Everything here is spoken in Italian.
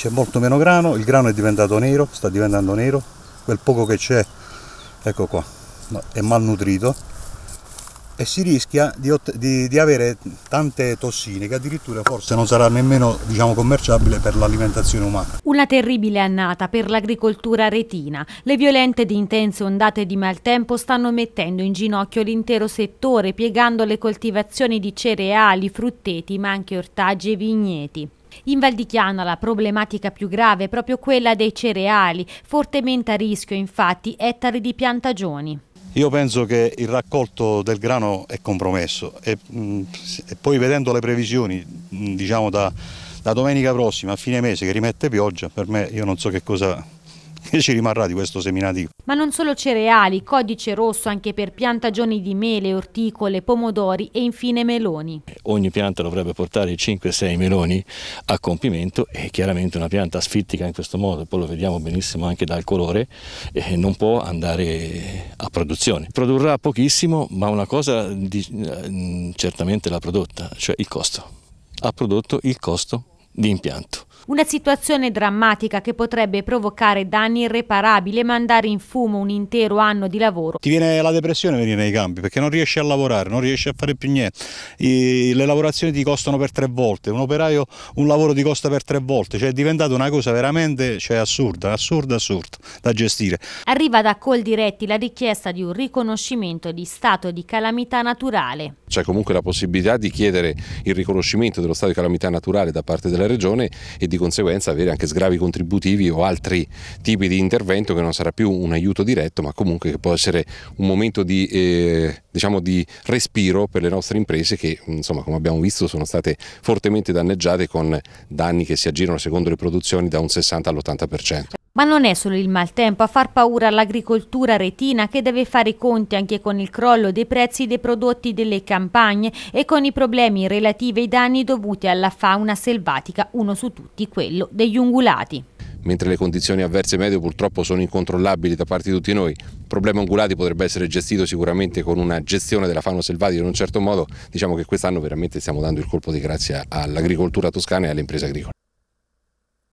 c'è molto meno grano, il grano è diventato nero, sta diventando nero, quel poco che c'è, ecco qua, è malnutrito e si rischia di, di, di, avere tante tossine che addirittura forse non sarà nemmeno diciamo, commerciabile per l'alimentazione umana. Una terribile annata per l'agricoltura retina. Le violente ed intense ondate di maltempo stanno mettendo in ginocchio l'intero settore, piegando le coltivazioni di cereali, frutteti, ma anche ortaggi e vigneti. In Val di Chiana la problematica più grave è proprio quella dei cereali, fortemente a rischio infatti ettari di piantagioni. Io penso che il raccolto del grano è compromesso e, mm, e poi vedendo le previsioni mm, diciamo da, da domenica prossima a fine mese che rimette pioggia, per me io non so che cosa che ci rimarrà di questo seminativo. Ma non solo cereali, codice rosso anche per piantagioni di mele, orticole, pomodori e infine meloni. Eh, ogni pianta dovrebbe portare 5-6 meloni a compimento e chiaramente una pianta sfittica in questo modo, poi lo vediamo benissimo anche dal colore, eh, non può andare a produzione. Produrrà pochissimo, ma una cosa di, eh, certamente l'ha prodotta, cioè il costo. Ha prodotto il costo di impianto. Una situazione drammatica che potrebbe provocare danni irreparabili e mandare in fumo un intero anno di lavoro. Ti viene la depressione venire nei campi perché non riesci a lavorare, non riesci a fare più niente. I, le lavorazioni ti costano per tre volte, un operaio un lavoro ti costa per tre volte, cioè è diventata una cosa veramente cioè, assurda, assurda, assurda da gestire. Arriva da Coldiretti la richiesta di un riconoscimento di stato di calamità naturale c'è comunque la possibilità di chiedere il riconoscimento dello stato di calamità naturale da parte della regione e di conseguenza avere anche sgravi contributivi o altri tipi di intervento che non sarà più un aiuto diretto ma comunque che può essere un momento di, eh, diciamo di respiro per le nostre imprese che insomma, come abbiamo visto sono state fortemente danneggiate con danni che si aggirano secondo le produzioni da un 60 all'80%. Ma non è solo il maltempo a far paura all'agricoltura retina che deve fare i conti anche con il crollo dei prezzi dei prodotti delle campagne e con i problemi relativi ai danni dovuti alla fauna selvatica, uno su tutti quello degli ungulati mentre le condizioni avverse medio purtroppo sono incontrollabili da parte di tutti noi. Il problema ungulati potrebbe essere gestito sicuramente con una gestione della fauna selvatica in un certo modo, diciamo che quest'anno veramente stiamo dando il colpo di grazia all'agricoltura toscana e alle imprese agricole.